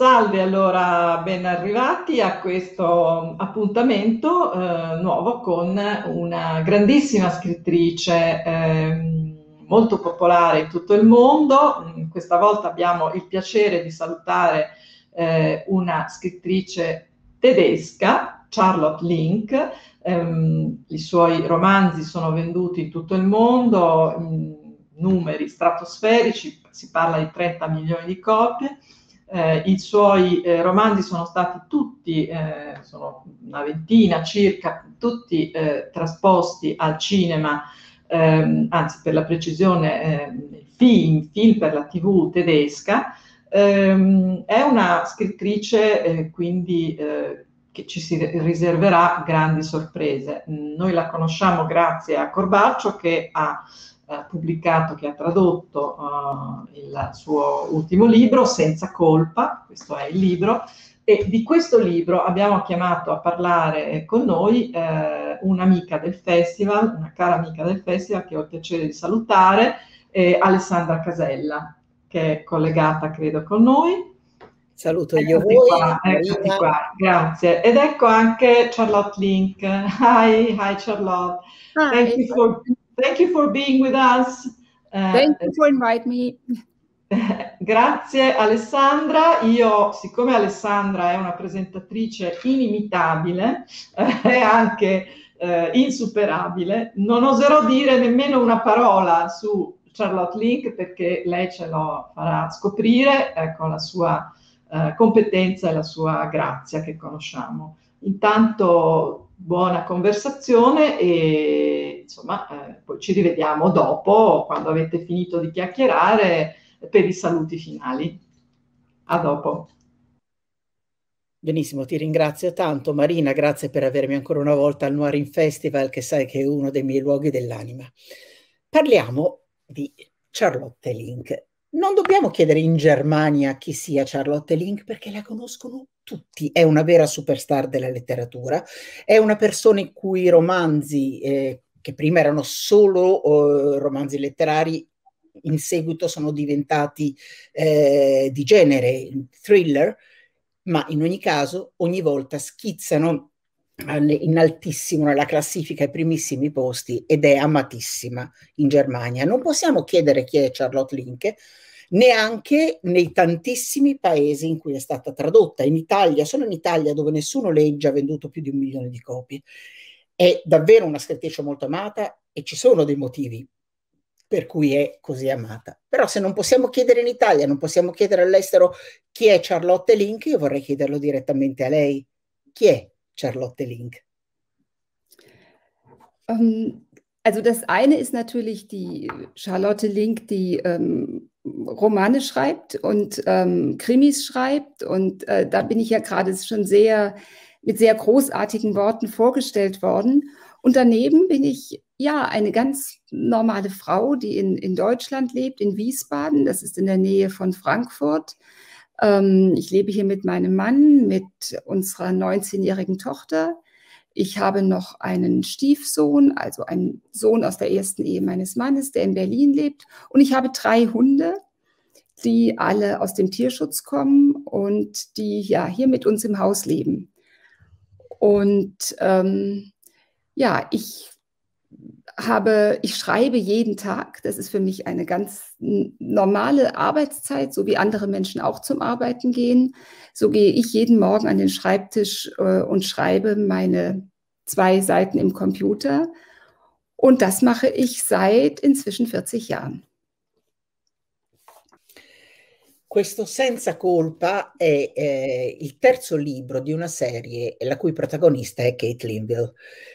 Salve allora, ben arrivati a questo appuntamento eh, nuovo con una grandissima scrittrice eh, molto popolare in tutto il mondo. Questa volta abbiamo il piacere di salutare eh, una scrittrice tedesca, Charlotte Link. Ehm, I suoi romanzi sono venduti in tutto il mondo in numeri stratosferici, si parla di 30 milioni di copie eh, I suoi eh, romanzi sono stati tutti, eh, sono una ventina circa, tutti eh, trasposti al cinema, ehm, anzi per la precisione ehm, film, film per la tv tedesca. Ehm, è una scrittrice eh, quindi eh, che ci si riserverà grandi sorprese. Noi la conosciamo grazie a Corbaccio che ha pubblicato, che ha tradotto eh, il suo ultimo libro, Senza colpa, questo è il libro, e di questo libro abbiamo chiamato a parlare con noi eh, un'amica del festival, una cara amica del festival che ho il piacere di salutare, Alessandra Casella, che è collegata credo con noi. Saluto io eccoti voi. Qua, eccoti qua, grazie. Ed ecco anche Charlotte Link. Hi, hi Charlotte. Hi. Thank you for Thank you for being with us. Eh, Thank you for inviting me. Grazie Alessandra, io siccome Alessandra è una presentatrice inimitabile e anche eh, insuperabile, non oserò dire nemmeno una parola su Charlotte Link perché lei ce lo farà scoprire eh, con la sua eh, competenza e la sua grazia che conosciamo. Intanto buona conversazione e insomma, eh, poi ci rivediamo dopo, quando avete finito di chiacchierare, per i saluti finali. A dopo. Benissimo, ti ringrazio tanto Marina, grazie per avermi ancora una volta al Noirin Festival, che sai che è uno dei miei luoghi dell'anima. Parliamo di Charlotte Link. Non dobbiamo chiedere in Germania chi sia Charlotte Link perché la conoscono tutti, è una vera superstar della letteratura, è una persona i cui romanzi eh, che prima erano solo eh, romanzi letterari, in seguito sono diventati eh, di genere, thriller, ma in ogni caso ogni volta schizzano in altissimo nella classifica ai primissimi posti ed è amatissima in Germania. Non possiamo chiedere chi è Charlotte Linke, neanche nei tantissimi paesi in cui è stata tradotta. In Italia, solo in Italia dove nessuno legge ha venduto più di un milione di copie. È davvero una scrittrice molto amata e ci sono dei motivi per cui è così amata. Però se non possiamo chiedere in Italia, non possiamo chiedere all'estero chi è Charlotte Link, io vorrei chiederlo direttamente a lei. Chi è Charlotte Link? Um, also das eine ist natürlich die Charlotte Link, die um Romane schreibt und ähm, Krimis schreibt. Und äh, da bin ich ja gerade schon sehr mit sehr großartigen Worten vorgestellt worden. Und daneben bin ich ja eine ganz normale Frau, die in, in Deutschland lebt, in Wiesbaden. Das ist in der Nähe von Frankfurt. Ähm, ich lebe hier mit meinem Mann, mit unserer 19-jährigen Tochter. Ich habe noch einen Stiefsohn, also einen Sohn aus der ersten Ehe meines Mannes, der in Berlin lebt. Und ich habe drei Hunde, die alle aus dem Tierschutz kommen und die ja hier mit uns im Haus leben. Und ähm, ja, ich habe, ich schreibe jeden Tag. Das ist für mich eine ganz normale Arbeitszeit, so wie andere Menschen auch zum Arbeiten gehen. So gehe ich jeden Morgen an den Schreibtisch äh, und schreibe meine zwei Seiten im Computer. Und das mache ich seit inzwischen 40 Jahren. Questo Senza colpa è eh, il terzo libro di una serie la cui protagonista è Kate Linville.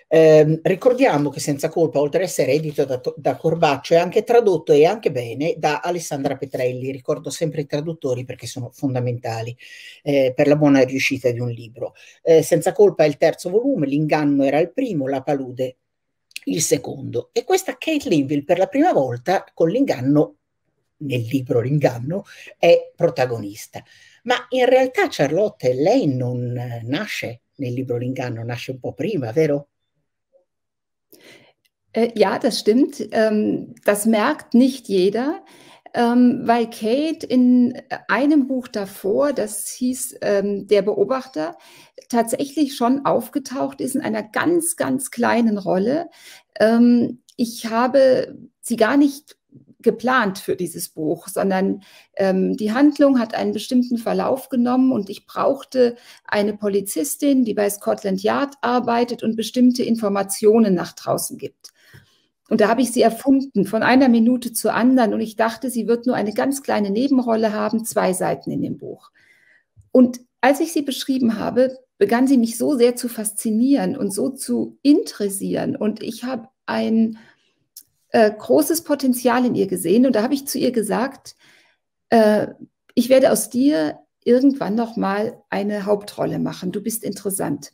Eh, ricordiamo che Senza colpa, oltre ad essere edito da, da, Corbaccio, è anche tradotto e anche bene da Alessandra Petrelli. Ricordo sempre i traduttori perché sono fondamentali eh, per la buona riuscita di un libro. Eh, senza colpa è il terzo volume, L'inganno era il primo, La palude il secondo. E questa Kate Linville per la prima volta con l'inganno nel libro L'inganno, è protagonista. Ma in realtà Charlotte, lei non eh, nasce nel libro L'inganno, nasce un po' prima, vero? Äh, ja, das stimmt. Ähm, das merkt nicht jeder, ähm, weil Kate in äh, einem Buch davor, das hieß ähm, Der Beobachter, tatsächlich schon aufgetaucht ist in einer ganz, ganz kleinen Rolle. Ich habe sie gar nicht geplant für dieses Buch, sondern ähm, die Handlung hat einen bestimmten Verlauf genommen und ich brauchte eine Polizistin, die bei Scotland Yard arbeitet und bestimmte Informationen nach draußen gibt. Und da habe ich sie erfunden, von einer Minute zur anderen. Und ich dachte, sie wird nur eine ganz kleine Nebenrolle haben, zwei Seiten in dem Buch. Und als ich sie beschrieben habe, begann sie mich so sehr zu faszinieren und so zu interessieren. Und ich habe ein äh, großes Potenzial in ihr gesehen und da habe ich zu ihr gesagt, äh, ich werde aus dir irgendwann noch mal eine Hauptrolle machen. Du bist interessant.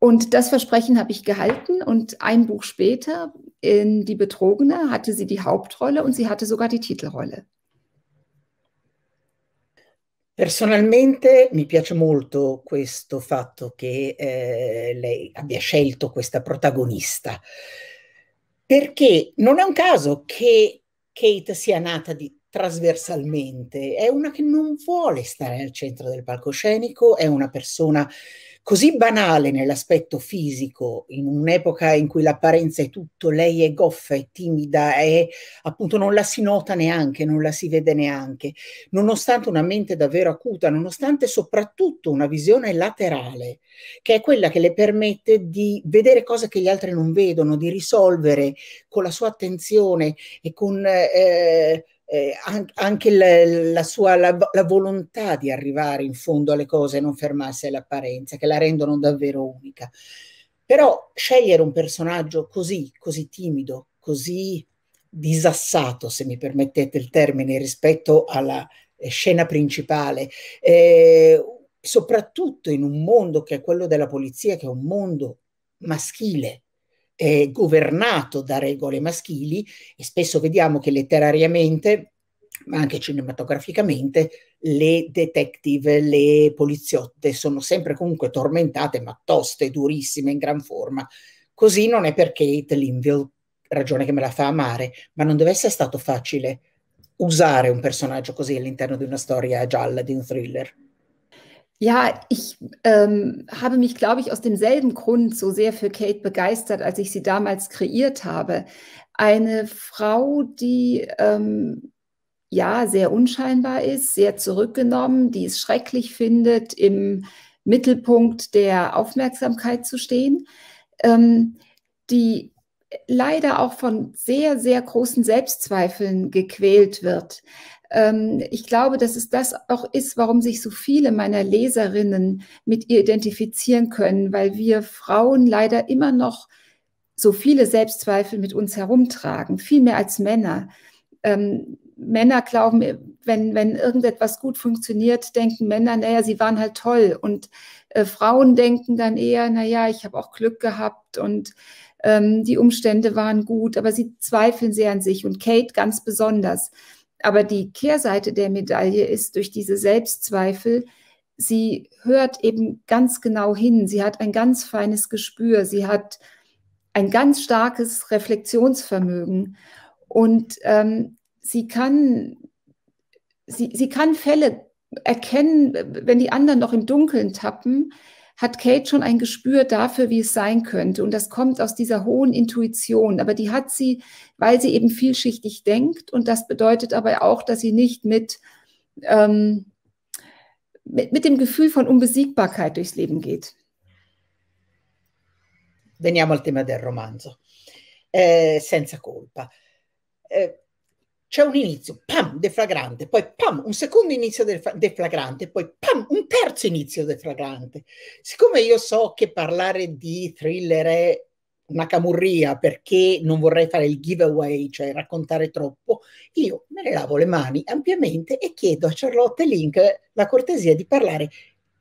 Und das Versprechen habe ich gehalten und ein Buch später in Die Betrogene hatte sie die Hauptrolle und sie hatte sogar die Titelrolle. Personalmente mi piace molto questo fatto che eh, lei abbia scelto questa protagonista. perché non è un caso che Kate sia nata di, trasversalmente, è una che non vuole stare al centro del palcoscenico, è una persona così banale nell'aspetto fisico, in un'epoca in cui l'apparenza è tutto, lei è goffa, è timida, è appunto non la si nota neanche, non la si vede neanche, nonostante una mente davvero acuta, nonostante soprattutto una visione laterale, che è quella che le permette di vedere cose che gli altri non vedono, di risolvere con la sua attenzione e con... Eh, eh, anche la, la sua la, la volontà di arrivare in fondo alle cose e non fermarsi all'apparenza, che la rendono davvero unica. Però scegliere un personaggio così, così timido, così disassato, se mi permettete il termine, rispetto alla eh, scena principale, eh, soprattutto in un mondo che è quello della polizia, che è un mondo maschile, eh, governato da regole maschili e spesso vediamo che letterariamente, ma anche cinematograficamente, le detective, le poliziotte sono sempre comunque tormentate, ma toste, durissime, in gran forma. Così non è per Kate Linville, ragione che me la fa amare, ma non deve essere stato facile usare un personaggio così all'interno di una storia gialla, di un thriller. Ja, ich ähm, habe mich, glaube ich, aus demselben Grund so sehr für Kate begeistert, als ich sie damals kreiert habe. Eine Frau, die ähm, ja sehr unscheinbar ist, sehr zurückgenommen, die es schrecklich findet, im Mittelpunkt der Aufmerksamkeit zu stehen, ähm, die leider auch von sehr, sehr großen Selbstzweifeln gequält wird. Ähm, ich glaube, dass es das auch ist, warum sich so viele meiner Leserinnen mit ihr identifizieren können, weil wir Frauen leider immer noch so viele Selbstzweifel mit uns herumtragen, viel mehr als Männer. Ähm, Männer glauben, wenn, wenn irgendetwas gut funktioniert, denken Männer, naja, sie waren halt toll. Und äh, Frauen denken dann eher, naja, ich habe auch Glück gehabt und ähm, die Umstände waren gut, aber sie zweifeln sehr an sich und Kate ganz besonders. Aber die Kehrseite der Medaille ist durch diese Selbstzweifel, sie hört eben ganz genau hin, sie hat ein ganz feines Gespür, sie hat ein ganz starkes Reflexionsvermögen und ähm, sie kann sie, sie kann Fälle erkennen, wenn die anderen noch im Dunkeln tappen, hat Kate schon ein Gespür dafür, wie es sein könnte. Und das kommt aus dieser hohen Intuition. Aber die hat sie, weil sie eben vielschichtig denkt. Und das bedeutet aber auch, dass sie nicht mit, ähm, mit, mit dem Gefühl von Unbesiegbarkeit durchs Leben geht. Veniamo al tema del romanzo. Eh, senza colpa. Eh, c'è un inizio, pam, deflagrante, poi pam, un secondo inizio deflagrante, poi pam, un terzo inizio deflagrante. Siccome io so che parlare di thriller è una camurria perché non vorrei fare il giveaway, cioè raccontare troppo, io me ne lavo le mani ampiamente e chiedo a Charlotte Link la cortesia di parlare,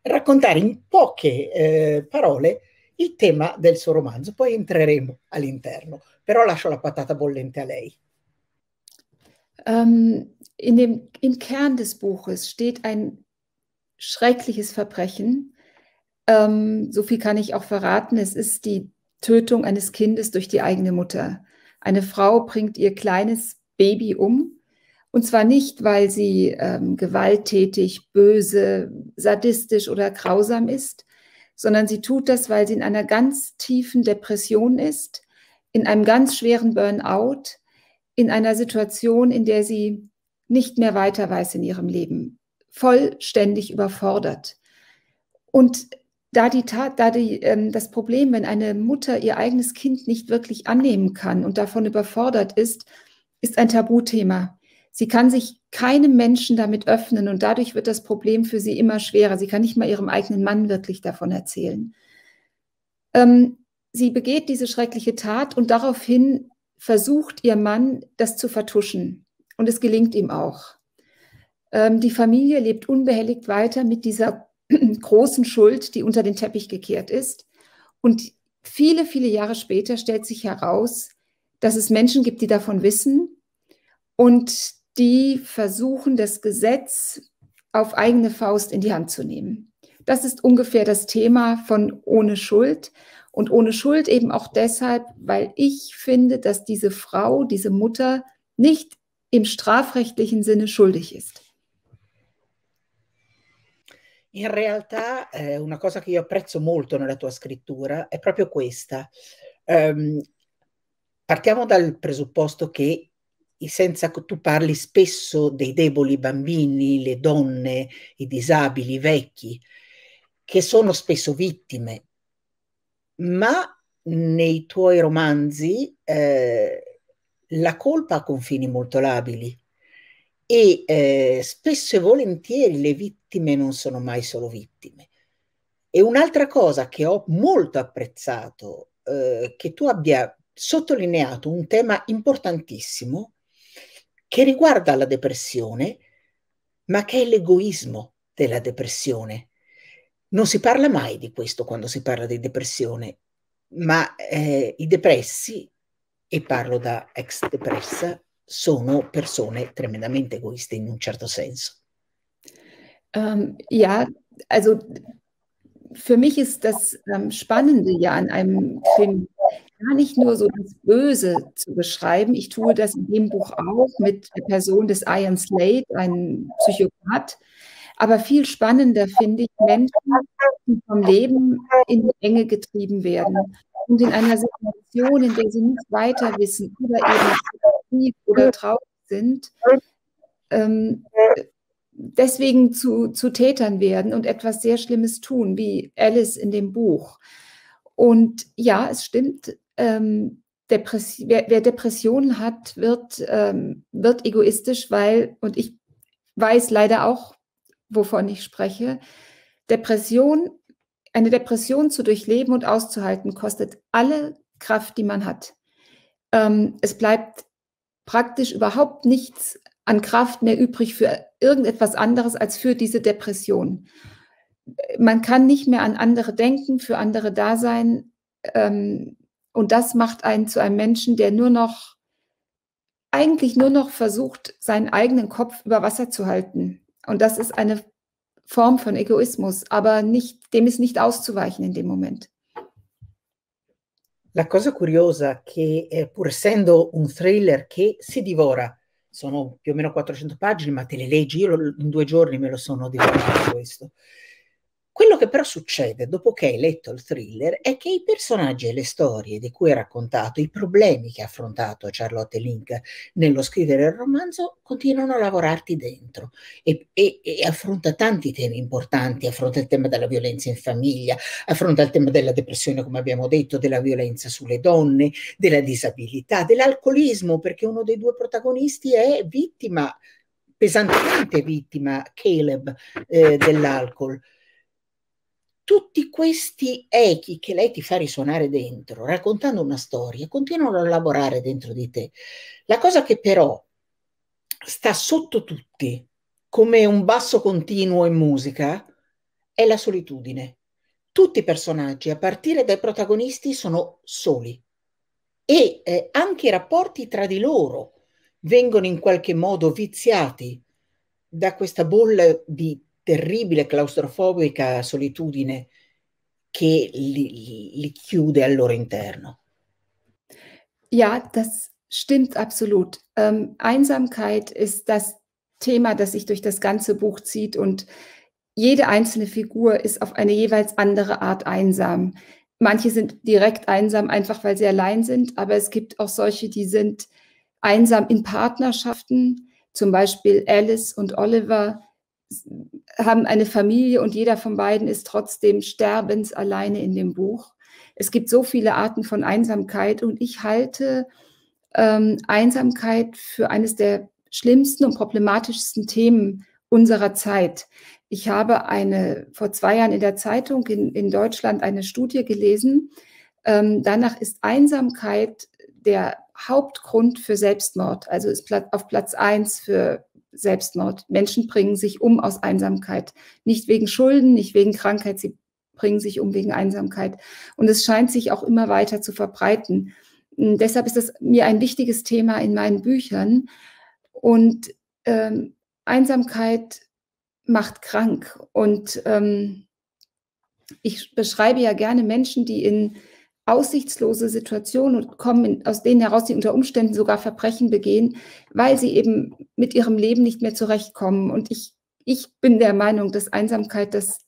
raccontare in poche eh, parole il tema del suo romanzo, poi entreremo all'interno, però lascio la patata bollente a lei. Ähm, in dem, Im Kern des Buches steht ein schreckliches Verbrechen. Ähm, so viel kann ich auch verraten. Es ist die Tötung eines Kindes durch die eigene Mutter. Eine Frau bringt ihr kleines Baby um. Und zwar nicht, weil sie ähm, gewalttätig, böse, sadistisch oder grausam ist, sondern sie tut das, weil sie in einer ganz tiefen Depression ist, in einem ganz schweren Burnout in einer Situation, in der sie nicht mehr weiter weiß in ihrem Leben, vollständig überfordert. Und da, die, da die, ähm, das Problem, wenn eine Mutter ihr eigenes Kind nicht wirklich annehmen kann und davon überfordert ist, ist ein Tabuthema. Sie kann sich keinem Menschen damit öffnen und dadurch wird das Problem für sie immer schwerer. Sie kann nicht mal ihrem eigenen Mann wirklich davon erzählen. Ähm, sie begeht diese schreckliche Tat und daraufhin versucht ihr Mann, das zu vertuschen. Und es gelingt ihm auch. Ähm, die Familie lebt unbehelligt weiter mit dieser großen Schuld, die unter den Teppich gekehrt ist. Und viele, viele Jahre später stellt sich heraus, dass es Menschen gibt, die davon wissen und die versuchen, das Gesetz auf eigene Faust in die Hand zu nehmen. Das ist ungefähr das Thema von ohne Schuld. Und ohne Schuld eben auch deshalb, weil ich finde, dass diese Frau, diese Mutter nicht im strafrechtlichen Sinne schuldig ist. In realtà eh, una cosa che io apprezzo molto nella tua scrittura è proprio questa. Um, partiamo dal presupposto che senza, che tu parli spesso dei deboli bambini, le donne, i disabili, i vecchi, che sono spesso vittime ma nei tuoi romanzi eh, la colpa ha confini molto labili e eh, spesso e volentieri le vittime non sono mai solo vittime. E un'altra cosa che ho molto apprezzato, eh, che tu abbia sottolineato un tema importantissimo che riguarda la depressione, ma che è l'egoismo della depressione. Non si parla mai di questo quando si parla di depressione, ma eh, i depressi, e parlo da ex depressa, sono persone tremendamente egoiste in un certo senso. Um, ähm, ja, also für mich ist das ähm, Spannende ja an einem Film gar nicht nur so das Böse zu beschreiben. Ich tue das in dem Buch auch mit der Person des Ian Slade, einem Psychopath, aber viel spannender finde ich Menschen, die vom Leben in die Enge getrieben werden und in einer Situation, in der sie nicht weiter wissen oder eben oder traurig sind, ähm, deswegen zu, zu Tätern werden und etwas sehr Schlimmes tun, wie Alice in dem Buch. Und ja, es stimmt, ähm, Depress wer, wer, Depressionen hat, wird, ähm, wird egoistisch, weil, und ich weiß leider auch wovon ich spreche. Depression, eine Depression zu durchleben und auszuhalten, kostet alle Kraft, die man hat. Ähm, es bleibt praktisch überhaupt nichts an Kraft mehr übrig für irgendetwas anderes als für diese Depression. Man kann nicht mehr an andere denken, für andere da sein. Ähm, und das macht einen zu einem Menschen, der nur noch, eigentlich nur noch versucht, seinen eigenen Kopf über Wasser zu halten. Und das ist eine Form von Egoismus, aber nicht, dem ist nicht auszuweichen in dem Moment. La cosa curiosa è che eh, pur essendo un thriller che si divora, sono più o meno 400 pagine, ma te le leggi, io lo, in due giorni me lo sono divorato questo. Quello che però succede dopo che hai letto il thriller è che i personaggi e le storie di cui è raccontato, i problemi che ha affrontato Charlotte Link nello scrivere il romanzo, continuano a lavorarti dentro e, e, e affronta tanti temi importanti, affronta il tema della violenza in famiglia, affronta il tema della depressione, come abbiamo detto, della violenza sulle donne, della disabilità, dell'alcolismo, perché uno dei due protagonisti è vittima, pesantemente vittima, Caleb, eh, dell'alcol tutti questi echi che lei ti fa risuonare dentro, raccontando una storia, continuano a lavorare dentro di te. La cosa che però sta sotto tutti, come un basso continuo in musica, è la solitudine. Tutti i personaggi, a partire dai protagonisti, sono soli e eh, anche i rapporti tra di loro vengono in qualche modo viziati da questa bolla di terribile, claustrofobica solitudine che li, li chiude al loro interno. Ja, das stimmt absolut. Ähm, Einsamkeit ist das Thema, das sich durch das ganze Buch zieht und jede einzelne Figur ist auf eine jeweils andere Art einsam. Manche sind direkt einsam, einfach weil sie allein sind, aber es gibt auch solche, die sind einsam in Partnerschaften, zum Beispiel Alice und Oliver haben eine Familie und jeder von beiden ist trotzdem sterbensalleine in dem Buch. Es gibt so viele Arten von Einsamkeit und ich halte ähm, Einsamkeit für eines der schlimmsten und problematischsten Themen unserer Zeit. Ich habe eine, vor zwei Jahren in der Zeitung in, in Deutschland eine Studie gelesen. Ähm, danach ist Einsamkeit der Hauptgrund für Selbstmord. Also ist auf Platz 1 für Selbstmord. Menschen bringen sich um aus Einsamkeit. Nicht wegen Schulden, nicht wegen Krankheit, sie bringen sich um wegen Einsamkeit. Und es scheint sich auch immer weiter zu verbreiten. Und hm, deshalb ist das mir ein wichtiges Thema in meinen Büchern. Und ähm, Einsamkeit macht krank. Und ähm, ich beschreibe ja gerne Menschen, die in aussichtslose Situationen und kommen, aus denen heraus die unter Umständen sogar Verbrechen begehen, weil sie eben mit ihrem Leben nicht mehr zurechtkommen. Und ich, ich bin der Meinung, dass Einsamkeit das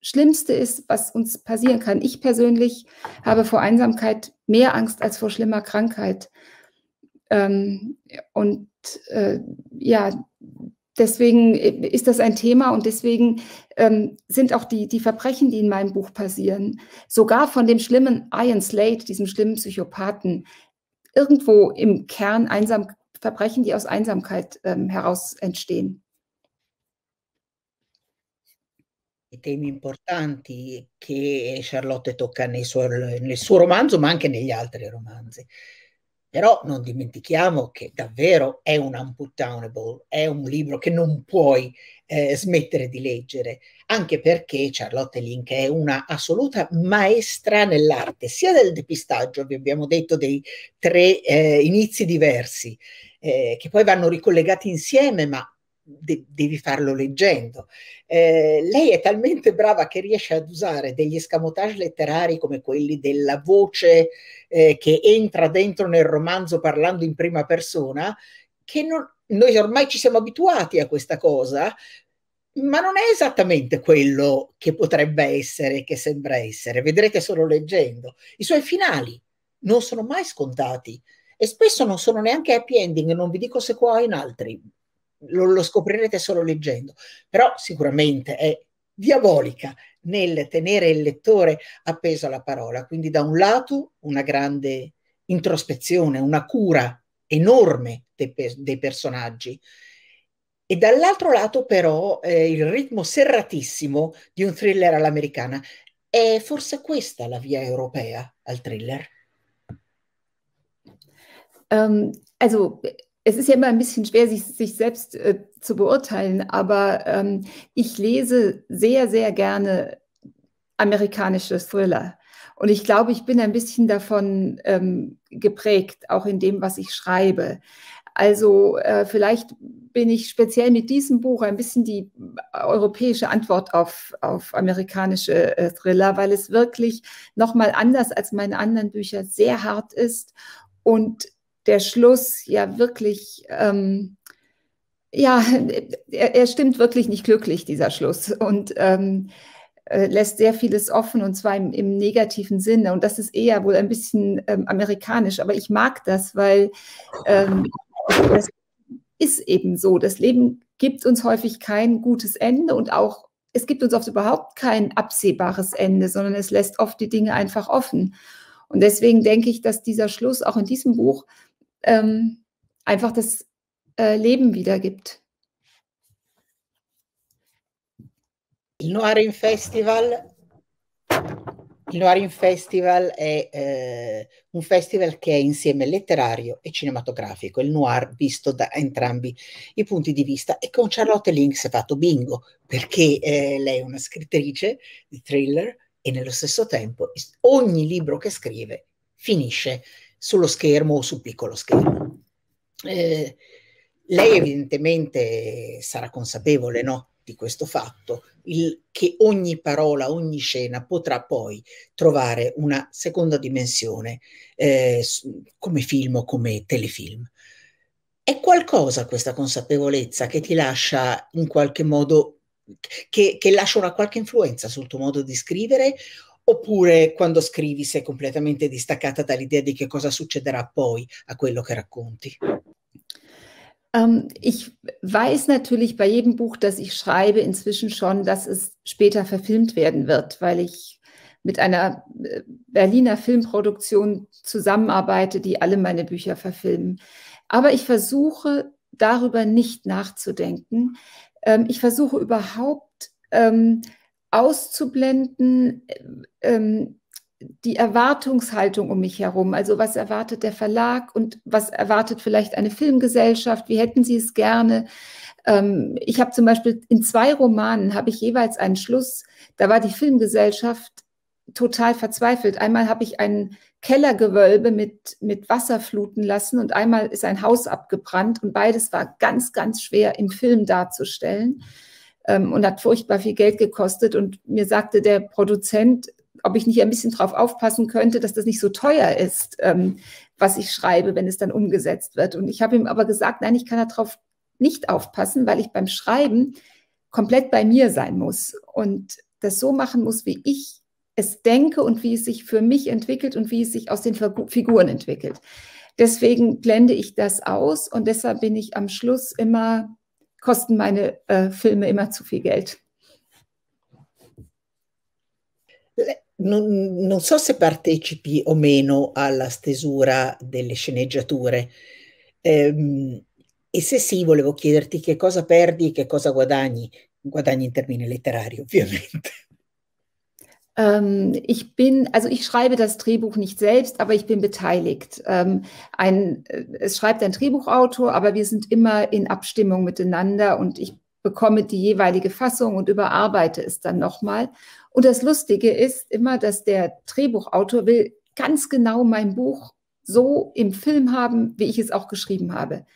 Schlimmste ist, was uns passieren kann. Ich persönlich habe vor Einsamkeit mehr Angst als vor schlimmer Krankheit. Ähm, und äh, ja, deswegen äh, ist das ein Thema und deswegen ähm, sind auch die, die Verbrechen, die in meinem Buch passieren, sogar von dem schlimmen Ian Slade, diesem schlimmen Psychopathen, irgendwo im Kern einsam, Verbrechen, die aus Einsamkeit ähm, heraus entstehen. temi importanti che Charlotte tocca nel suo, nel suo romanzo, ma anche negli altri romanzi. Però non dimentichiamo che davvero è un unputdownable, è un libro che non puoi eh, smettere di leggere, anche perché Charlotte Link è una assoluta maestra nell'arte, sia del depistaggio, vi abbiamo detto, dei tre eh, inizi diversi, eh, che poi vanno ricollegati insieme, ma de- devi farlo leggendo. Eh, lei è talmente brava che riesce ad usare degli escamotage letterari come quelli della voce eh, che entra dentro nel romanzo parlando in prima persona, che non, noi ormai ci siamo abituati a questa cosa, ma non è esattamente quello che potrebbe essere, che sembra essere, vedrete solo leggendo. I suoi finali non sono mai scontati e spesso non sono neanche happy ending, non vi dico se qua in altri, lo, lo scoprirete solo leggendo, però sicuramente è diabolica nel tenere il lettore appeso alla parola. Quindi da un lato una grande introspezione, una cura enorme dei, dei personaggi e dall'altro lato però eh, il ritmo serratissimo di un thriller all'americana. È forse questa la via europea al thriller? Um, ehm, also es ist ja immer ein bisschen schwer, sich, sich selbst äh, zu beurteilen, aber ähm, ich lese sehr, sehr gerne amerikanische Thriller. Und ich glaube, ich bin ein bisschen davon ähm, geprägt, auch in dem, was ich schreibe. Also äh, vielleicht bin ich speziell mit diesem Buch ein bisschen die europäische Antwort auf, auf amerikanische äh, Thriller, weil es wirklich nochmal anders als meine anderen Bücher sehr hart ist und der Schluss ja wirklich, ähm, ja, er, er, stimmt wirklich nicht glücklich, dieser Schluss. Und ähm, äh, lässt sehr vieles offen und zwar im, im, negativen Sinne. Und das ist eher wohl ein bisschen ähm, amerikanisch, aber ich mag das, weil ähm, das ist eben so. Das Leben gibt uns häufig kein gutes Ende und auch es gibt uns oft überhaupt kein absehbares Ende, sondern es lässt oft die Dinge einfach offen. Und deswegen denke ich, dass dieser Schluss auch in diesem Buch ähm, einfach das äh, Leben wiedergibt. Il Noarin Festival, il Noarin Festival è eh, un festival che è insieme letterario e cinematografico, il noir visto da entrambi i punti di vista e con Charlotte Link si è fatto bingo perché eh, lei è una scrittrice di thriller e nello stesso tempo ogni libro che scrive finisce sullo schermo o sul piccolo schermo. Eh, lei evidentemente sarà consapevole no, di questo fatto, il, che ogni parola, ogni scena potrà poi trovare una seconda dimensione eh, come film o come telefilm. È qualcosa questa consapevolezza che ti lascia in qualche modo, che, che lascia una qualche influenza sul tuo modo di scrivere oppure quando scrivi sei completamente distaccata dall'idea di che cosa succederà poi a quello che racconti? Ähm, ich weiß natürlich bei jedem Buch, das ich schreibe, inzwischen schon, dass es später verfilmt werden wird, weil ich mit einer äh, Berliner Filmproduktion zusammenarbeite, die alle meine Bücher verfilmen. Aber ich versuche darüber nicht nachzudenken. Ähm, ich versuche überhaupt ähm, auszublenden, ähm, die Erwartungshaltung um mich herum. Also was erwartet der Verlag und was erwartet vielleicht eine Filmgesellschaft? Wie hätten sie es gerne? Ähm, ich habe zum Beispiel in zwei Romanen habe ich jeweils einen Schluss. Da war die Filmgesellschaft total verzweifelt. Einmal habe ich ein Kellergewölbe mit, mit Wasser fluten lassen und einmal ist ein Haus abgebrannt und beides war ganz, ganz schwer im Film darzustellen. Mhm ähm, und hat furchtbar viel Geld gekostet. Und mir sagte der Produzent, ob ich nicht ein bisschen drauf aufpassen könnte, dass das nicht so teuer ist, ähm, was ich schreibe, wenn es dann umgesetzt wird. Und ich habe ihm aber gesagt, nein, ich kann darauf nicht aufpassen, weil ich beim Schreiben komplett bei mir sein muss und das so machen muss, wie ich es denke und wie es sich für mich entwickelt und wie es sich aus den Figuren entwickelt. Deswegen blende ich das aus und deshalb bin ich am Schluss immer kosten meine äh, Filme immer zu viel Geld. Non, non, so se partecipi o meno alla stesura delle sceneggiature ehm, e se sì volevo chiederti che cosa perdi e che cosa guadagni, guadagni in termini letterari ovviamente. Ähm, ich bin, also ich schreibe das Drehbuch nicht selbst, aber ich bin beteiligt. Ähm, ein, äh, es schreibt ein Drehbuchautor, aber wir sind immer in Abstimmung miteinander und ich bekomme die jeweilige Fassung und überarbeite es dann nochmal. Und das Lustige ist immer, dass der Drehbuchautor will ganz genau mein Buch so im Film haben, wie ich es auch geschrieben habe.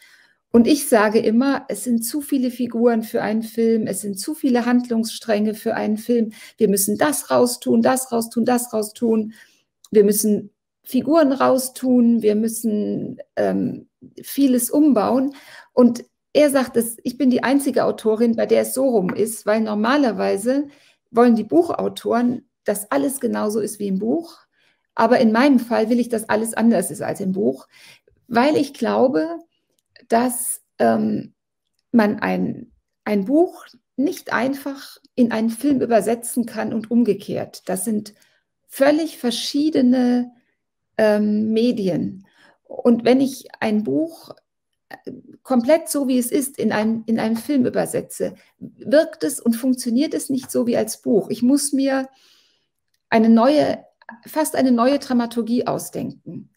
Und ich sage immer, es sind zu viele Figuren für einen Film, es sind zu viele Handlungsstränge für einen Film. Wir müssen das raustun, das raustun, das raustun. Wir müssen Figuren raustun, wir müssen ähm, vieles umbauen. Und er sagt, dass ich bin die einzige Autorin, bei der es so rum ist, weil normalerweise wollen die Buchautoren, dass alles genauso ist wie im Buch. Aber in meinem Fall will ich, dass alles anders ist als im Buch, weil ich glaube, dass ähm, man ein, ein Buch nicht einfach in einen Film übersetzen kann und umgekehrt. Das sind völlig verschiedene ähm, Medien. Und wenn ich ein Buch äh, komplett so, wie es ist, in einem, in einem Film übersetze, wirkt es und funktioniert es nicht so wie als Buch. Ich muss mir eine neue, fast eine neue Dramaturgie ausdenken.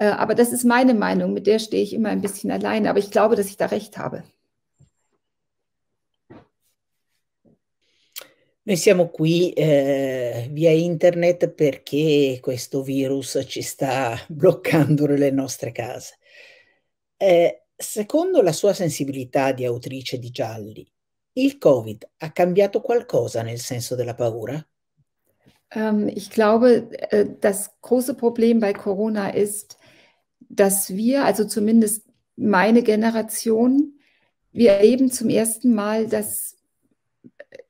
Äh, aber das ist meine Meinung, mit der stehe ich immer ein bisschen alleine, aber ich glaube, dass ich da recht habe. Noi siamo qui eh, via internet perché questo virus ci sta bloccando le nostre case. Eh, secondo la sua sensibilità di autrice di gialli, il Covid ha cambiato qualcosa nel senso della paura? Ähm, ich glaube, äh, das große Problem bei Corona ist, dass wir, also zumindest meine Generation, wir erleben zum ersten Mal, dass,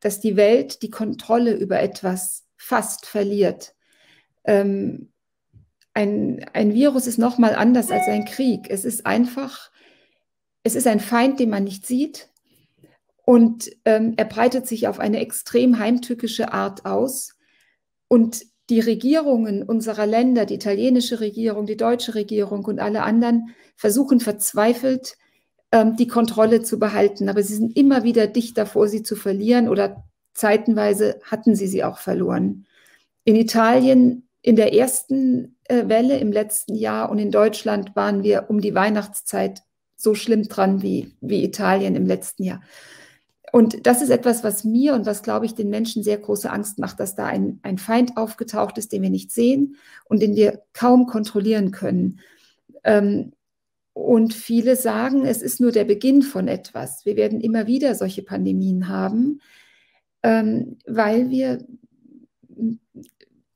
dass die Welt die Kontrolle über etwas fast verliert. Ähm, ein, ein Virus ist nochmal anders als ein Krieg. Es ist einfach, es ist ein Feind, den man nicht sieht. Und ähm, er breitet sich auf eine extrem heimtückische Art aus. Und die Regierungen unserer Länder, die italienische Regierung, die deutsche Regierung und alle anderen versuchen verzweifelt, ähm, die Kontrolle zu behalten. Aber sie sind immer wieder dicht davor, sie zu verlieren oder zeitenweise hatten sie sie auch verloren. In Italien in der ersten äh, Welle im letzten Jahr und in Deutschland waren wir um die Weihnachtszeit so schlimm dran wie, wie Italien im letzten Jahr und das ist etwas, was mir und was, glaube ich, den Menschen sehr große Angst macht, dass da ein, ein Feind aufgetaucht ist, den wir nicht sehen und den wir kaum kontrollieren können. Ähm, und viele sagen, es ist nur der Beginn von etwas. Wir werden immer wieder solche Pandemien haben, ähm, weil wir,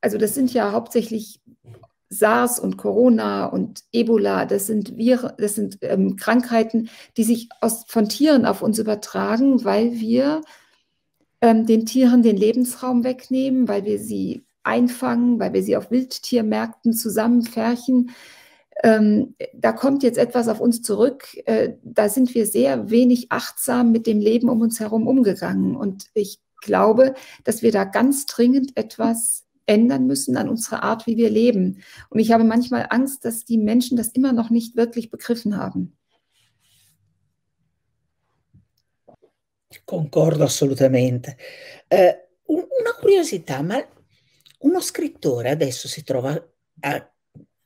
also das sind ja hauptsächlich SARS und Corona und Ebola, das sind, Viren, das sind ähm, Krankheiten, die sich aus, von Tieren auf uns übertragen, weil wir ähm, den Tieren den Lebensraum wegnehmen, weil wir sie einfangen, weil wir sie auf Wildtiermärkten zusammenfärchen. Ähm, da kommt jetzt etwas auf uns zurück. Äh, da sind wir sehr wenig achtsam mit dem Leben um uns herum umgegangen. Und ich glaube, dass wir da ganz dringend etwas ändern müssen an unserer Art, wie wir leben. Und ich habe manchmal Angst, dass die Menschen das immer noch nicht wirklich begriffen haben. Concordo assolutamente. Eh, una curiosità, ma uno scrittore adesso si trova a,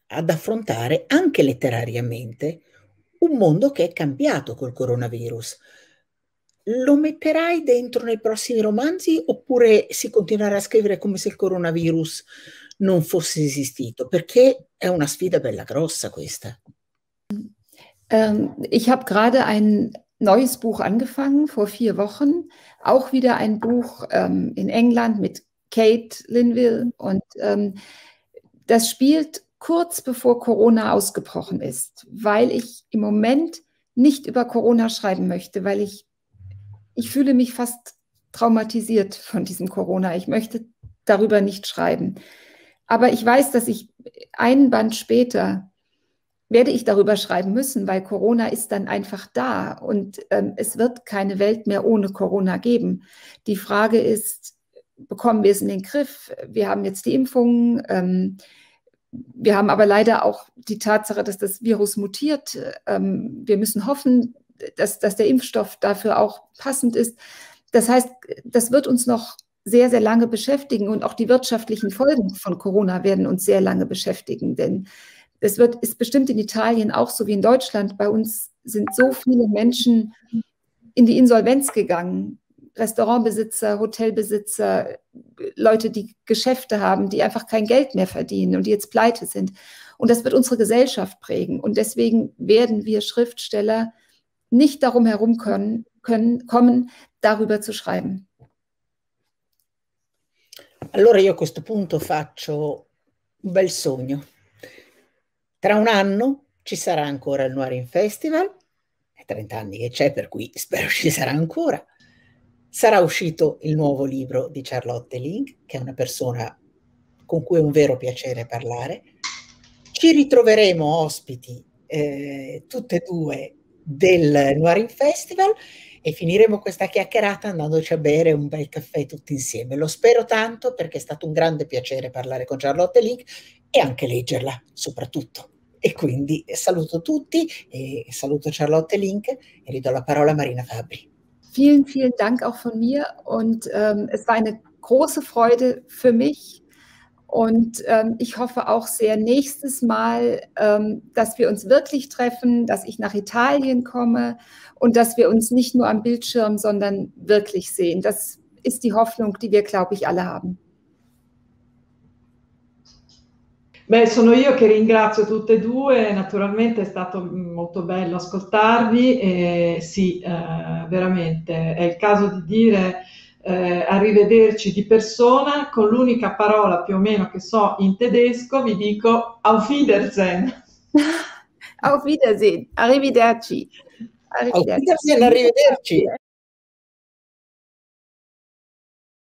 ad affrontare anche letterariamente un mondo che è cambiato col coronavirus lo metterai dentro nei prossimi romanzi oppure si continuerà a scrivere come se il coronavirus non fosse esistito? Perché è una sfida bella grossa questa. Ähm, ich habe gerade ein neues Buch angefangen vor vier Wochen, auch wieder ein Buch ähm, in England mit Kate Linville und ähm, das spielt kurz bevor Corona ausgebrochen ist, weil ich im Moment nicht über Corona schreiben möchte, weil ich ich fühle mich fast traumatisiert von diesem Corona. Ich möchte darüber nicht schreiben. Aber ich weiß, dass ich einen Band später werde ich darüber schreiben müssen, weil Corona ist dann einfach da und ähm, es wird keine Welt mehr ohne Corona geben. Die Frage ist, bekommen wir es in den Griff? Wir haben jetzt die Impfungen. Ähm, wir haben aber leider auch die Tatsache, dass das Virus mutiert. Ähm, wir müssen hoffen, dass, dass der Impfstoff dafür auch passend ist. Das heißt, das wird uns noch sehr, sehr lange beschäftigen und auch die wirtschaftlichen Folgen von Corona werden uns sehr lange beschäftigen, denn es wird, ist bestimmt in Italien auch so wie in Deutschland. Bei uns sind so viele Menschen in die Insolvenz gegangen. Restaurantbesitzer, Hotelbesitzer, Leute, die Geschäfte haben, die einfach kein Geld mehr verdienen und die jetzt pleite sind. Und das wird unsere Gesellschaft prägen. Und deswegen werden wir Schriftsteller nicht darum herum können, können, kommen, darüber zu schreiben. Allora io a questo punto faccio un bel sogno. Tra un anno ci sarà ancora il Noirin Festival, è 30 anni che c'è, per cui spero ci sarà ancora. Sarà uscito il nuovo libro di Charlotte Link, che è una persona con cui è un vero piacere parlare. Ci ritroveremo ospiti, eh, tutte e due del Noirin Festival e finiremo questa chiacchierata andandoci a bere un bel caffè tutti insieme. Lo spero tanto perché è stato un grande piacere parlare con Charlotte Link e anche leggerla soprattutto. E quindi saluto tutti, saluto Charlotte Link e ridò la parola a Marina Fabri. Vielen, vielen Dank auch von mir und ähm, es war eine große Freude für mich, Und ähm, ich hoffe auch sehr nächstes Mal, ähm, dass wir uns wirklich treffen, dass ich nach Italien komme und dass wir uns nicht nur am Bildschirm, sondern wirklich sehen. Das ist die Hoffnung, die wir, glaube ich, alle haben. Beh, sono io che ringrazio tutte e due, naturalmente è stato mm, molto bello ascoltarvi e sì, eh, veramente è il caso di dire eh, a di persona, con l'unica parola più o meno che so in tedesco, vi dico Auf Wiedersehen. Auf Wiedersehen, arrivederci. Arrivederci. Auf Wiedersehen, arrivederci.